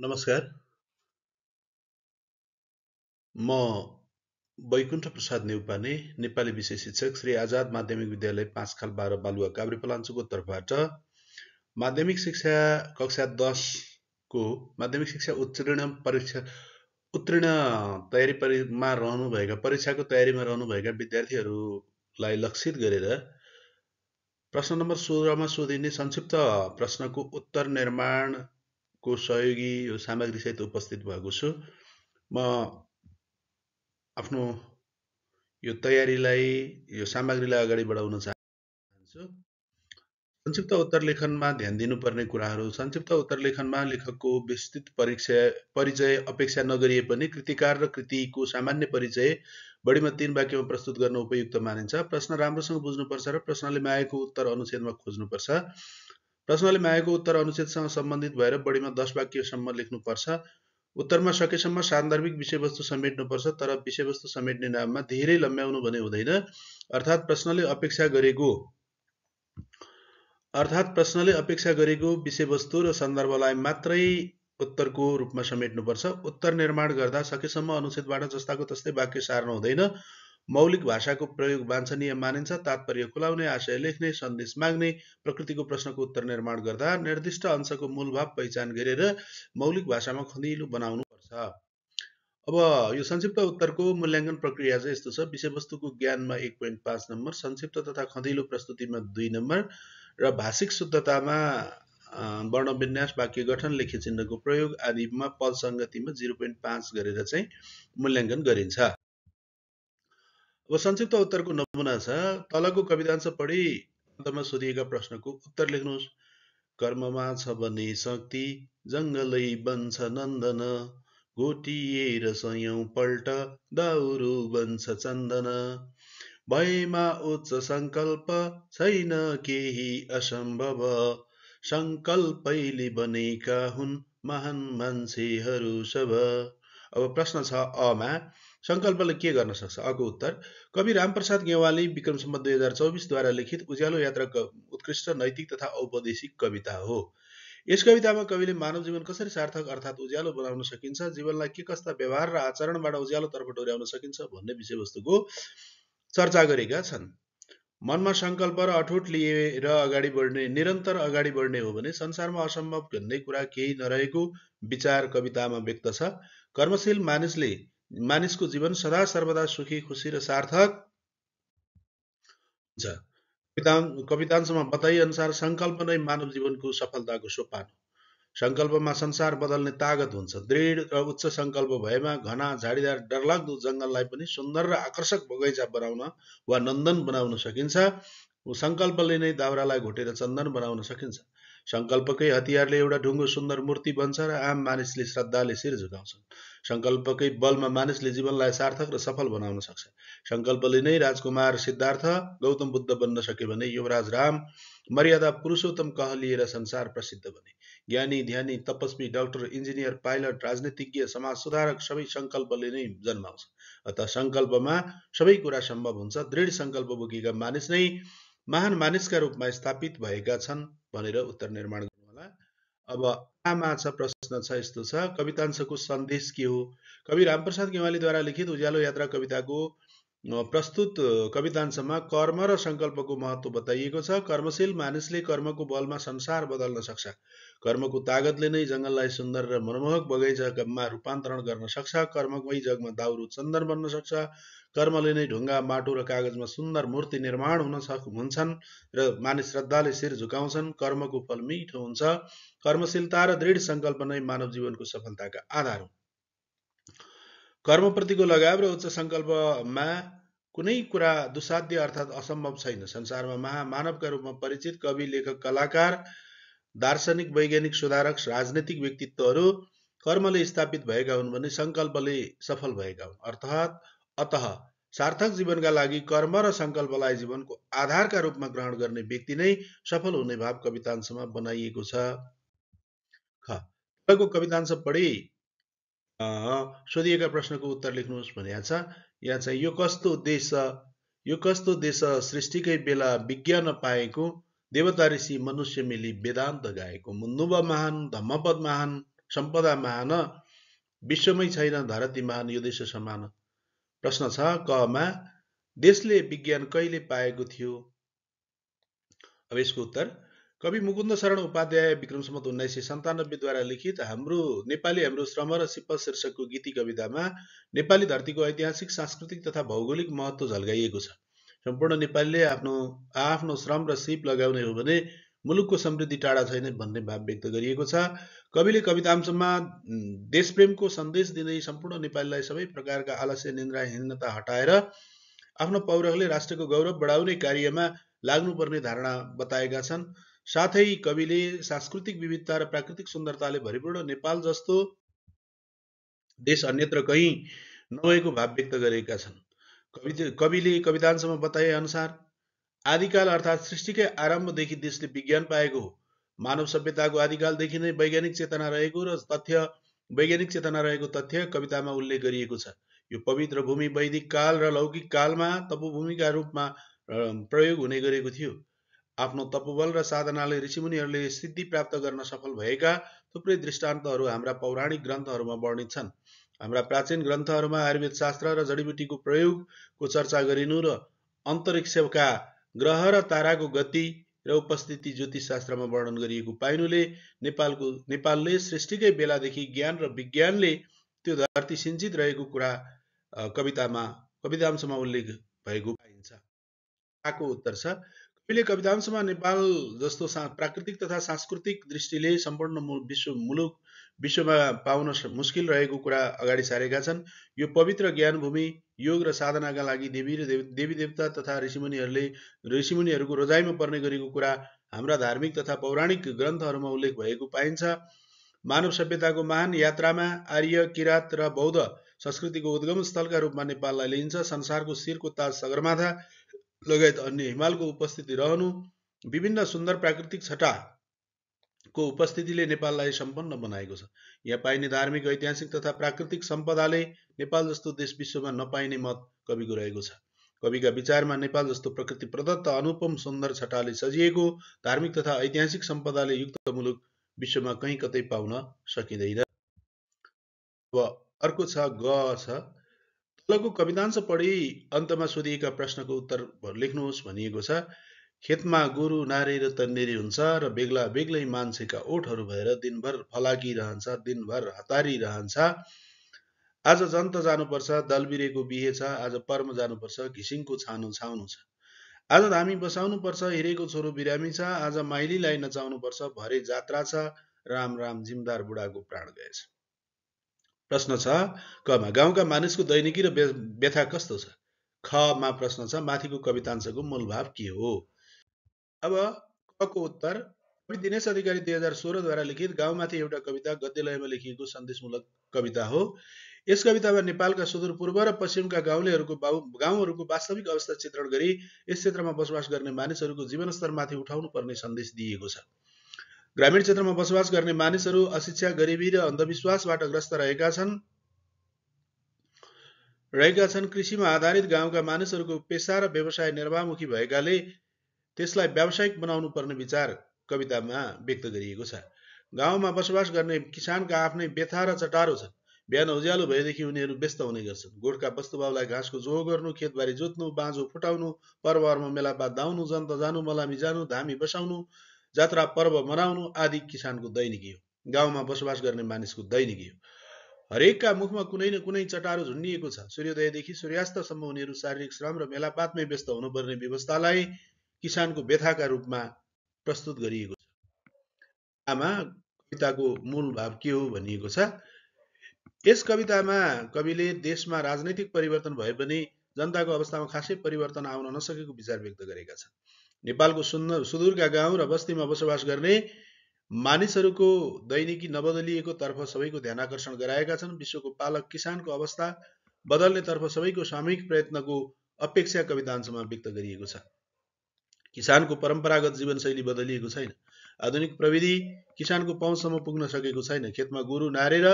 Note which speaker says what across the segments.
Speaker 1: नमस्कार म वैकुण्ठ प्रसाद नेउपाने नेपाली विषय शिक्षक श्री आजाद माध्यमिक विद्यालय पाँच खाल बाह्र बालुवा काभ्रे पलाञ्चोको तर्फबाट माध्यमिक शिक्षा कक्षा दसको माध्यमिक शिक्षा उत्तीर्ण परीक्षा उत्तीर्ण तयारी परिमा रहनुभएका परीक्षाको तयारीमा रहनुभएका विद्यार्थीहरूलाई लक्षित गरेर प्रश्न नम्बर सोह्रमा सोधिने संक्षिप्त प्रश्नको उत्तर निर्माण को सहयोगी यो सहित उपस्थित भएको छु म आफ्नो यो तयारीलाई यो सामग्रीलाई अगाडि बढाउन चाहन्छु संक्षिप्त उत्तर लेखनमा ध्यान दिनुपर्ने कुराहरू संक्षिप्त उत्तर लेखनमा लेखकको विस्तृत परीक्षा परिचय अपेक्षा नगरिए पनि कृतिकार र कृतिको सामान्य परिचय बढीमा तिन वाक्यमा प्रस्तुत गर्न उपयुक्त मानिन्छ प्रश्न राम्रोसँग बुझ्नुपर्छ र प्रश्नले मागेको उत्तर अनुच्छेदमा खोज्नुपर्छ प्रश्नले मागेको उत्तर अनुच्छेदसँग सम्बन्धित भएर बढीमा दस वाक्यसम्म लेख्नुपर्छ उत्तरमा सकेसम्म सान्दर्भिक विषयवस्तु समेट्नुपर्छ तर विषयवस्तु समेट्ने नाममा धेरै लम्ब्याउनु भने हुँदैन अर्थात् प्रश्नले अपेक्षा गरेको अर्थात् प्रश्नले अपेक्षा गरेको विषयवस्तु र सन्दर्भलाई मात्रै उत्तरको रूपमा समेट्नुपर्छ उत्तर निर्माण गर्दा सकेसम्म अनुच्छेदबाट जस्ताको तस्तै वाक्य सार्नु हुँदैन मौलिक भाषाको प्रयोग वाञ्छनीय मानिन्छ तात्पर्य खुलाउने आशय लेख्ने सन्देश माग्ने प्रकृतिको प्रश्नको उत्तर निर्माण गर्दा निर्दिष्ट अंशको मूलभाव पहिचान गरेर मौलिक भाषामा खनिलो बनाउनुपर्छ अब यो संक्षिप्त उत्तरको मूल्याङ्कन प्रक्रिया चाहिँ यस्तो छ विषयवस्तुको ज्ञानमा एक पोइन्ट पाँच नम्बर संक्षिप्त तथा खँदिलो प्रस्तुतिमा दुई नम्बर र भाषिक शुद्धतामा वर्ण विन्यास वाक्य गठन लेख्य चिन्हको प्रयोग आदिमा पद सङ्गतिमा जिरो पोइन्ट पाँच गरेर चाहिँ मूल्याङ्कन गरिन्छ अब संक्षिप्त उत्तरको नमुना छ तलको कवितांश पढी अन्तमा सोधिएका प्रश्नको उत्तर लेख्नुहोस् कर्ममा छ भने शक्ति जङ्गलै बन्छ नन्दन गोटिएर सयौँ पल्ट दाउरू बन्छ चन्दन भएमा उच्च सङ्कल्प छैन केही असम्भव सङ्कल्पैले बनेका हुन् महान मान्छेहरू सब अब प्रश्न छ अमा सङ्कल्पले के गर्न सक्छ अर्को उत्तर कवि रामप्रसाद गेवाली विक्रम सम्बन्ध दुई हजार चौबिसद्वारा लिखित उज्यालो यात्रा उत्कृष्ट नैतिक तथा औपदेशिक कविता हो यस कवितामा कविले मानव जीवन कसरी सार्थक अर्थात् उज्यालो बनाउन सकिन्छ जीवनलाई के कस्ता व्यवहार र आचरणबाट उज्यालोतर्फ डोर्याउन सकिन्छ भन्ने विषयवस्तुको चर्चा गरेका छन् मनमा सङ्कल्प र अठोट लिएर अगाडि बढ्ने निरन्तर अगाडि बढ्ने हो भने संसारमा असम्भव भन्ने कुरा केही नरहेको विचार कवितामा व्यक्त छ कर्मशील मानिसले मानिसको जीवन सदा सर्वदा सुखी खुसी र सार्थक हुन्छ छ कवितांशमा बताइए अनुसार सङ्कल्प नै मानव जीवनको सफलताको सोपान हो सङ्कल्पमा संसार बदल्ने तागत हुन्छ दृढ र उच्च सङ्कल्प भएमा घना झाडीदार डरलाग्दो जङ्गललाई पनि सुन्दर र आकर्षक बगैँचा बनाउन वा नन्दन बनाउन सकिन्छ सङ्कल्पले नै दाउरालाई घोटेर चन्दन बनाउन सकिन्छ सङ्कल्पकै हतियारले एउटा ढुङ्गो सुन्दर मूर्ति बन्छ र आम मानिसले श्रद्धाले शिर झुकाउँछन् सङ्कल्पकै बलमा मानिसले जीवनलाई सार्थक र सफल बनाउन सक्छ सङ्कल्पले नै राजकुमार सिद्धार्थ गौतम बुद्ध बन्न सक्यो भने युवराज राम मर्यादा पुरुषोत्तम कह लिएर संसार प्रसिद्ध बने ज्ञानी ध्यानी तपस्वी डाक्टर इन्जिनियर पाइलट राजनीतिज्ञ समाज सुधारक सबै सङ्कल्पले नै जन्माउँछ अत सङ्कल्पमा सबै कुरा सम्भव हुन्छ दृढ सङ्कल्प बोकेका मानिस नै महान मानिसका रूपमा स्थापित भएका छन् भनेर उत्तर निर्माण गर्नुहोला अब आमा छ प्रश्न छ यस्तो छ कवितांशको सन्देश के हो कवि रामप्रसाद गेवालीद्वारा लिखित उज्यालो यात्रा कविताको प्रस्तुत कवितांशमा कर्म र सङ्कल्पको महत्त्व बताइएको छ कर्मशील मानिसले कर्मको बलमा संसार बदल्न सक्छ कर्मको तागतले नै जङ्गललाई सुन्दर र मनमोहक बगैँचामा रूपान्तरण गर्न सक्छ कर्मकमै जगमा दाउरो चन्दन बन्न सक्छ कर्मले नै ढुङ्गा माटो र कागजमा सुन्दर मूर्ति निर्माण हुन सक हुन्छन् र मानिस श्रद्धाले शिर झुकाउँछन् कर्मको फल मिठो हुन्छ कर्मशीलता र दृढ सङ्कल्प नै मानव जीवनको सफलताका आधार हो कर्मप्रतिको लगाव र उच्च सङ्कल्पमा कुनै कुरा दुसाध्य अर्थात् असम्भव छैन संसारमा महामानवका रूपमा परिचित कवि लेखक कलाकार दार्शनिक वैज्ञानिक सुधारक राजनैतिक व्यक्तित्वहरू कर्मले स्थापित भएका हुन् भने सङ्कल्पले सफल भएका हुन् अर्थात् अत सार्थक जीवनका लागि कर्म र सङ्कल्पलाई जीवनको आधारका रूपमा ग्रहण गर्ने व्यक्ति नै सफल हुने भाव कवितांशमा बनाइएको छ ख तपाईँको कवितांश पढी सोधिएका प्रश्नको उत्तर लेख्नुहोस् भनिया छ यहाँ चाहिँ यो कस्तो देश यो कस्तो देश सृष्टिकै बेला विज्ञान पाएको देवता ऋषि मनुष्य मिली वेदान्त गाएको मुन्नुभ महान धम्मपद महान सम्पदा महान विश्वमै छैन धरती महान यो देश समान प्रश्न छ कमा देशले विज्ञान कहिले पाएको थियो अब यसको उत्तर कवि मुकुन्द शरण उपाध्याय विक्रम सम्मत उन्नाइस सय सन्तानब्बेद्वारा लिखित हाम्रो नेपाली हाम्रो श्रम र सिप शीर्षकको गीति कवितामा नेपाली धरतीको ऐतिहासिक सांस्कृतिक तथा भौगोलिक महत्त्व झल्काइएको छ सम्पूर्ण नेपालीले आफ्नो आफ्नो श्रम र सिप लगाउने हो भने मुलुकको समृद्धि टाढा छैन भन्ने भाव व्यक्त गरिएको छ कविले कवितांशमा देशप्रेमको सन्देश दिँदै सम्पूर्ण नेपालीलाई सबै प्रकारका आलस्य निन्द्रा हिन्नता हटाएर आफ्नो पौरखले राष्ट्रको गौरव बढाउने कार्यमा लाग्नुपर्ने धारणा बताएका छन् साथै कविले सांस्कृतिक विविधता र प्राकृतिक सुन्दरताले भरिपूर्ण नेपाल जस्तो देश अन्यत्र कहीँ नभएको भाव व्यक्त गरेका छन् कवि कविले कवितांशमा बताए अनुसार आदिकाल अर्थात् सृष्टिकै आरम्भदेखि देशले विज्ञान पाएको हो मानव सभ्यताको आदिकालदेखि नै वैज्ञानिक चेतना रहेको र तथ्य वैज्ञानिक चेतना रहेको तथ्य कवितामा उल्लेख गरिएको छ यो पवित्र भूमि वैदिक काल र लौकिक कालमा तपोभूमिका रूपमा प्रयोग हुने गरेको थियो आफ्नो तपोबल र साधनाले ऋषिमुनिहरूले सिद्धि प्राप्त गर्न सफल भएका थुप्रै दृष्टान्तहरू हाम्रा पौराणिक ग्रन्थहरूमा वर्णित छन् हाम्रा प्राचीन ग्रन्थहरूमा आयुर्वेद शास्त्र र जडीबुटीको प्रयोगको चर्चा गरिनु र अन्तरिक्षका ग्रह र ताराको गति र उपस्थिति ज्योतिष शास्त्रमा वर्णन गरिएको पाइनुले नेपालको नेपालले सृष्टिकै बेलादेखि ज्ञान र विज्ञानले त्यो धरती सिन्चित रहेको कुरा कवितामा कवितांशमा उल्लेख भएको पाइन्छ आको उत्तर छ कविले कवितांशमा नेपाल जस्तो प्राकृतिक तथा सांस्कृतिक दृष्टिले सम्पूर्ण विश्व मुलुक विश्वमा पाउन मुस्किल रहेको कुरा अगाडि सारेका छन् यो पवित्र ज्ञानभूमि योग र साधनाका लागि देवी र देवी देवता तथा ऋषिमुनिहरूले ऋषिमुनिहरूको रोजाइमा पर्ने गरेको कुरा हाम्रा धार्मिक तथा पौराणिक ग्रन्थहरूमा उल्लेख भएको पाइन्छ मानव सभ्यताको महान यात्रामा आर्य किरात र बौद्ध संस्कृतिको उद्गम स्थलका रूपमा नेपाललाई लिइन्छ संसारको शिरको ताज सगरमाथा लगायत अन्य हिमालको उपस्थिति रहनु विभिन्न सुन्दर प्राकृतिक छटा को उपस्थितिले नेपाललाई सम्पन्न बनाएको छ यहाँ पाइने धार्मिक ऐतिहासिक तथा प्राकृतिक सम्पदाले नेपाल जस्तो देश विश्वमा नपाइने मत कविको रहेको छ कविका विचारमा नेपाल जस्तो प्रकृति प्रदत्त अनुपम सुन्दर छटाले सजिएको धार्मिक तथा ऐतिहासिक सम्पदाले युक्त मुलुक विश्वमा कहीँ कतै पाउन सकिँदैन अब अर्को छ ग छ तलको कवितांश पढी अन्तमा सोधिएका प्रश्नको उत्तर लेख्नुहोस् भनिएको छ खेतमा गोरु नारेर तन्नेरी हुन्छ र बेग्ला बेग्लै मान्छेका ओठहरू भएर दिनभर फलाकिरहन्छ दिनभर हतारिरहन्छ आज जन्त जानुपर्छ दलबिरेको बिहे छ आज पर्म जानुपर्छ घिसिङको छानो छाउनु छ आज धामी बसाउनुपर्छ हिरेको छोरो बिरामी छ आज माइलीलाई नचाउनुपर्छ भरे जात्रा छ राम राम जिमदार बुढाको प्राण गएछ प्रश्न छ कमा गाउँका मानिसको दैनिकी र व्यथा कस्तो छ खमा प्रश्न छ माथिको कवितांशको मूलभाव के हो अब कको उत्तर कवि दिनेश अधिकारी दुई हजार सोह्रद्वारा लिखित गाउँमाथि एउटा कविता गद्यलयमा लेखिएको सन्देशमूलक कविता हो यस कवितामा नेपालका सुदूरपूर्व र पश्चिमका गाउँलेहरूको गाउँहरूको वास्तविक अवस्था चित्रण गरी यस क्षेत्रमा बसोबास गर्ने मानिसहरूको जीवनस्तरमाथि उठाउनु पर्ने सन्देश दिएको छ ग्रामीण क्षेत्रमा बसोबास गर्ने मानिसहरू अशिक्षा गरिबी र अन्धविश्वासबाट ग्रस्त रहेका छन् रहेका छन् कृषिमा आधारित गाउँका मानिसहरूको पेसा र व्यवसाय निर्वाहमुखी भएकाले त्यसलाई व्यावसायिक बनाउनु पर्ने विचार कवितामा व्यक्त गरिएको छ गाउँमा बसोबास गर्ने किसानका आफ्नै व्यथा र चटारो छन् बिहान उज्यालो भएदेखि उनीहरू व्यस्त हुने गर्छन् गोठका वस्तुभावलाई घाँसको जो गर्नु खेतबारी जोत्नु बाँझो फुटाउनु पर्वहरूमा मेलापात दाउनु जन्त जानु मलामी जानु धामी बसाउनु जात्रा पर्व मनाउनु आदि किसानको दैनिकी हो गाउँमा बसोबास गर्ने मानिसको दैनिकी हो हरेकका मुखमा कुनै न कुनै चटारो झुन्डिएको छ सूर्योदयदेखि सूर्यास्तसम्म उनीहरू शारीरिक श्रम र मेलापातमै व्यस्त हुनुपर्ने व्यवस्थालाई किसानको व्यथाका रूपमा प्रस्तुत गरिएको छ आमा कविताको मूल भाव के हो भनिएको छ यस कवितामा कविले देशमा राजनैतिक परिवर्तन भए पनि जनताको अवस्थामा खासै परिवर्तन आउन नसकेको विचार व्यक्त गरेका छन् नेपालको सुन्दर सुदूरका गाउँ र बस्तीमा बसोबास गर्ने मानिसहरूको दैनिकी नबदलिएको तर्फ सबैको ध्यान आकर्षण गराएका छन् विश्वको पालक किसानको अवस्था बदल्नेतर्फ सबैको सामूहिक प्रयत्नको अपेक्षा कवितांशमा व्यक्त गरिएको छ किसानको परम्परागत जीवनशैली बदलिएको छैन आधुनिक प्रविधि किसानको पहुँचसम्म पुग्न सकेको छैन खेतमा गोरु नारेर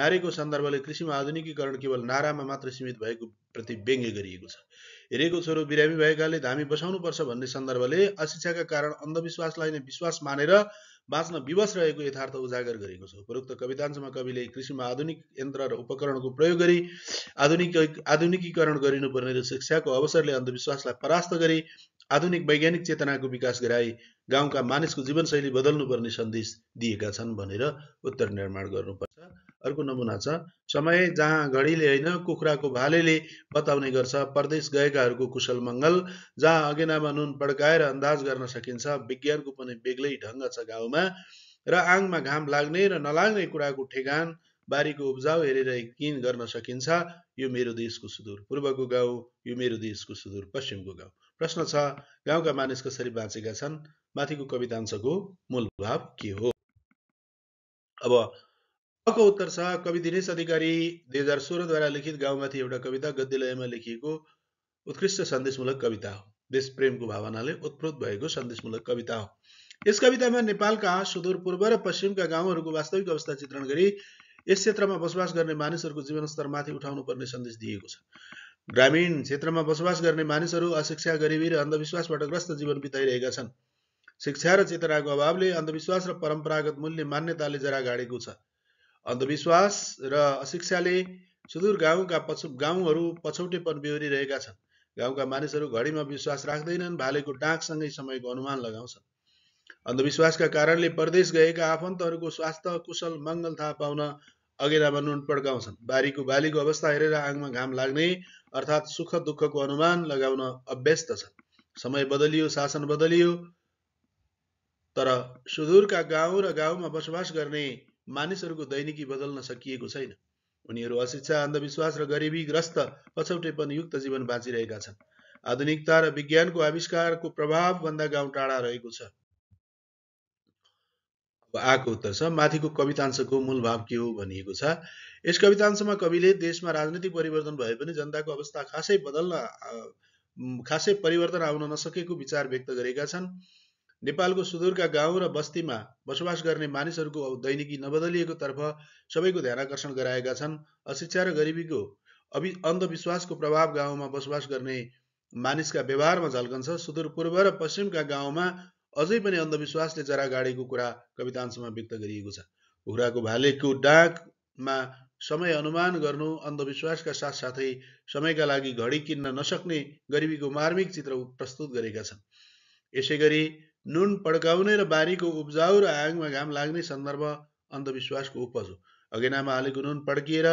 Speaker 1: नारेको सन्दर्भले कृषिमा आधुनिकीकरण केवल नारामा मात्र सीमित भएको प्रति व्यङ्ग्य गरिएको छ हेरेको छोरो बिरामी भएकाले धामी बसाउनुपर्छ भन्ने सन्दर्भले अशिक्षाका कारण अन्धविश्वासलाई नै विश्वास मानेर बाँच्न विवश रहेको यथार्थ उजागर गरेको छ उपरोक्त कवितांशमा कविले कृषिमा आधुनिक यन्त्र र उपकरणको प्रयोग गरी आधुनिक आधुनिकीकरण गरिनुपर्ने र शिक्षाको अवसरले अन्धविश्वासलाई परास्त गरी आधुनिक वैज्ञानिक चेतनाको विकास गराई गाउँका मानिसको जीवनशैली बदल्नुपर्ने सन्देश दिएका छन् भनेर उत्तर निर्माण गर्नुपर्छ अर्को नमुना छ समय जहाँ घडीले होइन कुखुराको भालेले बताउने गर्छ परदेश गएकाहरूको कुशल मङ्गल जहाँ अगेनामा नुन पड्काएर अन्दाज गर्न सकिन्छ विज्ञानको पनि बेग्लै ढङ्ग छ गाउँमा र आङमा घाम लाग्ने र नलाग्ने कुराको ठेगान बारीको उब्जाउ हेरेर किन गर्न सकिन्छ यो मेरो देशको सुदूर पूर्वको गाउँ यो मेरो देशको सुदूर पश्चिमको गाउँ प्रश्न छ गाउँका मानिस कसरी बाँचेका छन् माथिको कवितांशको मूल भाव के हो अब अर्को उत्तर छ कवि दिनेश अधिकारी दुई हजार सोह्रद्वारा लिखित गाउँमाथि एउटा कविता गद्यालयमा लेखिएको उत्कृष्ट सन्देशमूलक कविता हो देश प्रेमको भावनाले उत्प्रोत भएको सन्देशमूलक कविता हो यस कवितामा नेपालका सुदूर पूर्व र पश्चिमका गाउँहरूको वास्तविक अवस्था चित्रण गरी यस क्षेत्रमा बसोबास गर्ने मानिसहरूको जीवनस्तरमाथि उठाउनु पर्ने सन्देश दिएको छ ग्रामीण क्षेत्रमा बसोबास गर्ने मानिसहरू अशिक्षा गरिबी र अन्धविश्वासबाट ग्रस्त जीवन बिताइरहेका छन् शिक्षा र चेतनाको अभावले अन्धविश्वास र परम्परागत मूल्य मान्यताले जरा गाडेको छ अन्धविश्वास र अशिक्षाले सुदूर गाउँका पछ गाउँहरू पछौटेपन बिहोरिरहेका छन् गाउँका मानिसहरू घडीमा विश्वास राख्दैनन् भालेको डाँकसँगै समयको अनुमान लगाउँछन् अन्धविश्वासका कारणले परदेश गएका आफन्तहरूको स्वास्थ्य कुशल मङ्गल थाहा पाउन अघेरामा नुन पड्काउँछन् बारीको बालीको अवस्था हेरेर आङमा घाम लाग्ने अर्थात् सुख दुःखको अनुमान लगाउन अभ्यस्त छन् समय बदलियो शासन बदलियो तर सुदूरका गाउँ र गाउँमा बसोबास गर्ने मानिसहरूको दैनिकी बदल्न सकिएको छैन उनीहरू अशिक्षा अन्धविश्वास र गरिबी ग्रस्त पछौटे पनि युक्त जीवन बाँचिरहेका छन् आधुनिकता र विज्ञानको आविष्कारको प्रभावभन्दा गाउँ टाढा रहेको छ आएको उत्तर छ माथिको कवितांशको मूल भाव के हो भनिएको छ यस कवितांशमा कविले देशमा राजनीतिक परिवर्तन भए पनि जनताको अवस्था खासै बदल्न खासै परिवर्तन आउन नसकेको विचार व्यक्त गरेका छन् नेपालको सुदूरका गाउँ र बस्तीमा बसोबास गर्ने मानिसहरूको दैनिकी नबदलिएको तर्फ सबैको ध्यान आकर्षण गराएका छन् अशिक्षा र गरिबीको अभि अन्धविश्वासको प्रभाव गाउँमा बसोबास गर्ने मानिसका व्यवहारमा झल्कन्छ सुदूर पूर्व र पश्चिमका गाउँमा अझै पनि अन्धविश्वासले जरा गाडेको कुरा कवितांशमा व्यक्त गरिएको छ घुराको भालेको डाकमा समय अनुमान गर्नु अन्धविश्वासका साथसाथै समयका लागि घडी किन्न नसक्ने गरिबीको मार्मिक चित्र प्रस्तुत गरेका छन् यसै गरी नुन पड्काउने र बारीको उब्जाउ र आगमा घाम लाग्ने सन्दर्भ अन्धविश्वासको उपज हो अगेनामा नुन पड्किएर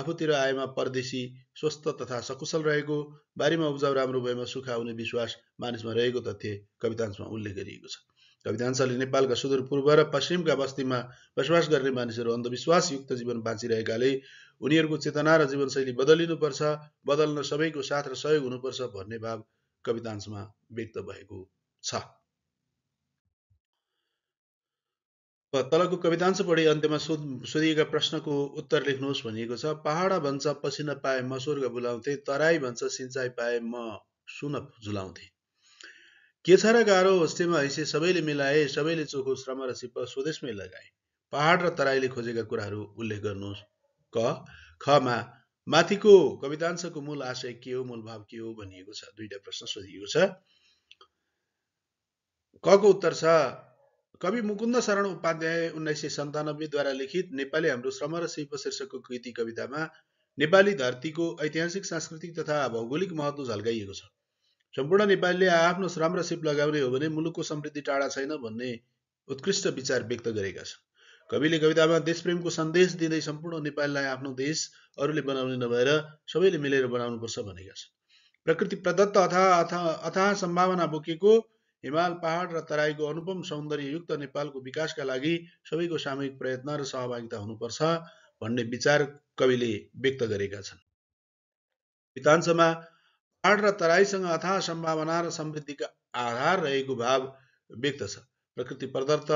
Speaker 1: आफूतिर आएमा परदेशी स्वस्थ तथा सकुशल रहेको बारीमा उब्जाउ राम्रो भएमा सुख आउने विश्वास मानिसमा रहेको तथ्य कवितांशमा उल्लेख गरिएको छ कवितांशले नेपालका सुदूरपूर्व र पश्चिमका बस्तीमा बसोबास गर्ने मानिसहरू अन्धविश्वासयुक्त जीवन बाँचिरहेकाले उनीहरूको चेतना र जीवनशैली बदलिनुपर्छ बदल्न सबैको साथ र सहयोग हुनुपर्छ भन्ने भाव कवितांशमा व्यक्त भएको छ तलको कवितांश पढी अन्त्यमा सोधिएका प्रश्नको उत्तर लेख्नुहोस् भनिएको छ पहाड भन्छ पसिना पाए म स्वर्ग बुलाउँथे तराई भन्छ सिँचाइ पाए म सुन झुलाउँथे के छ र गाह्रो होस्टेमा हैसे सबैले मिलाए सबैले चोखो श्रम र सिप स्वदेशमै लगाए पहाड र तराईले खोजेका कुराहरू उल्लेख गर्नुहोस् क खमा माथिको कवितांशको मूल आशय के हो मूल भाव के हो भनिएको छ दुईटा प्रश्न सोधिएको छ कको उत्तर छ कवि मुकुन्द शरण उपाध्याय उन्नाइस सय सन्तानब्बेद्वारा लिखित नेपाली हाम्रो श्रम र शिल्प शीर्षकको कृति कवितामा नेपाली धरतीको ऐतिहासिक सांस्कृतिक तथा भौगोलिक महत्त्व झल्काइएको छ सम्पूर्ण नेपालीले आफ्नो श्रम र सिप लगाउने हो भने मुलुकको समृद्धि टाढा छैन भन्ने उत्कृष्ट विचार व्यक्त गरेका छन् कविले कवितामा देशप्रेमको सन्देश दिँदै सम्पूर्ण नेपालीलाई आफ्नो देश अरूले बनाउने नभएर सबैले मिलेर बनाउनुपर्छ भनेका छन् प्रकृति प्रदत्त अथा अथा सम्भावना बोकेको हिमाल पहाड र तराईको अनुपम सौन्दर्ययुक्त नेपालको विकासका लागि सबैको सामूहिक प्रयत्न र सहभागिता हुनुपर्छ भन्ने विचार कविले व्यक्त गरेका छन् वितांशमा पहाड र तराईसँग अथाह सम्भावना र समृद्धिका आधार रहेको भाव व्यक्त छ प्रकृति प्रदत्त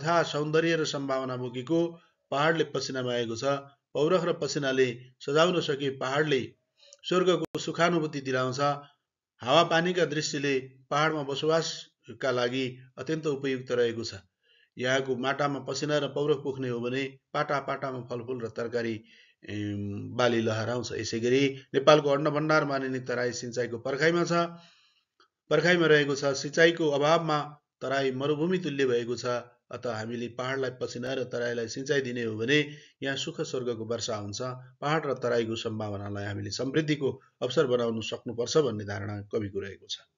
Speaker 1: अथाह सौन्दर्य र सम्भावना बोकेको पहाडले पसिना आएको छ पौरख र पसिनाले सजाउन सके पहाडले स्वर्गको सुखानुभूति दिलाउँछ हावापानीका दृष्टिले पहाडमा बसोबासका लागि अत्यन्त उपयुक्त रहेको छ यहाँको माटामा पसिना र पौरख पोख्ने हो भने पाटा पाटामा फलफुल र तरकारी बाली लहराउँछ यसै गरी नेपालको अन्न भण्डार मानिने तराई सिँचाइको पर्खाइमा छ पर्खाइमा रहेको छ सिँचाइको अभावमा तराई मरुभूमि तुल्य भएको छ अत हामीले पहाडलाई पसिना र तराईलाई सिँचाइ दिने हो भने यहाँ सुख स्वर्गको वर्षा हुन्छ पहाड र तराईको सम्भावनालाई हामीले समृद्धिको अवसर बनाउन सक्नुपर्छ भन्ने धारणा कविको रहेको छ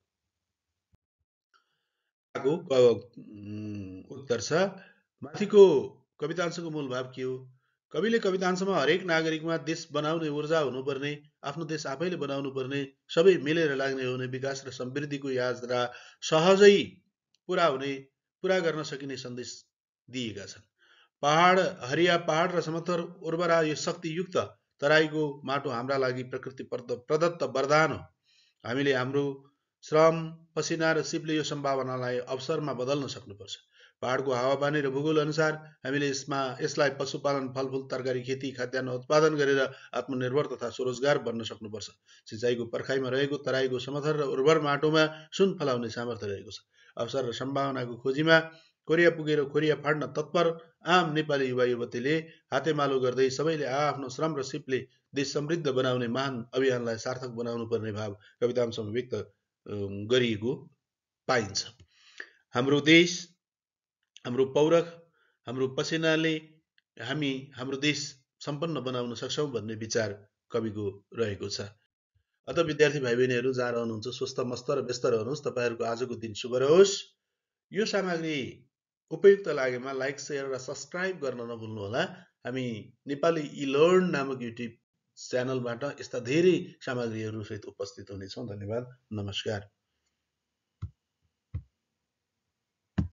Speaker 1: उत्तर छ माथिको कवितांशको मूलभाव के हो कविले कवितांशमा हरेक नागरिकमा देश बनाउने ऊर्जा हुनुपर्ने आफ्नो देश आफैले बनाउनु पर्ने सबै मिलेर लाग्ने हुने विकास र समृद्धिको यात्रा सहजै पुरा हुने पुरा गर्न सकिने सन्देश दिएका छन् पहाड हरिया पहाड र समथर उर्वरा यो शक्तियुक्त तराईको माटो हाम्रा लागि प्रकृति प्रदत्त वरदान हो हामीले हाम्रो श्रम पसिना र सिपले यो सम्भावनालाई अवसरमा बदल्न सक्नुपर्छ पहाडको हावापानी र भूगोल अनुसार हामीले यसमा यसलाई पशुपालन फलफुल तरकारी खेती खाद्यान्न उत्पादन गरेर आत्मनिर्भर तथा स्वरोजगार बन्न सक्नुपर्छ सिँचाइको पर्खाइमा रहेको तराईको समथर र उर्वर माटोमा सुन फलाउने सामर्थ्य रहेको छ अवसर र सम्भावनाको खोजीमा कोरिया पुगेर कोरिया फाड्न तत्पर आम नेपाली युवा युवतीले हातेमालो गर्दै सबैले आफ्नो श्रम र सिपले देश समृद्ध बनाउने महान अभियानलाई सार्थक बनाउनु पर्ने भाव कवितामसम्म व्यक्त गरिएको पाइन्छ हाम्रो देश हाम्रो पौरख हाम्रो पसिनाले हामी हाम्रो देश सम्पन्न बनाउन सक्छौँ भन्ने विचार कविको रहेको छ अत विद्यार्थी भाइ बहिनीहरू जहाँ रहनुहुन्छ स्वस्थ मस्त र व्यस्त रहनुहोस् तपाईँहरूको आजको दिन शुभ रहोस् यो सामग्री उपयुक्त लागेमा लाइक सेयर र सब्सक्राइब गर्न नभुल्नुहोला हामी नेपाली इलर्न नामक युट्युब च्यानलबाट यस्ता धेरै सामग्रीहरूसहित उपस्थित हुनेछौँ धन्यवाद नमस्कार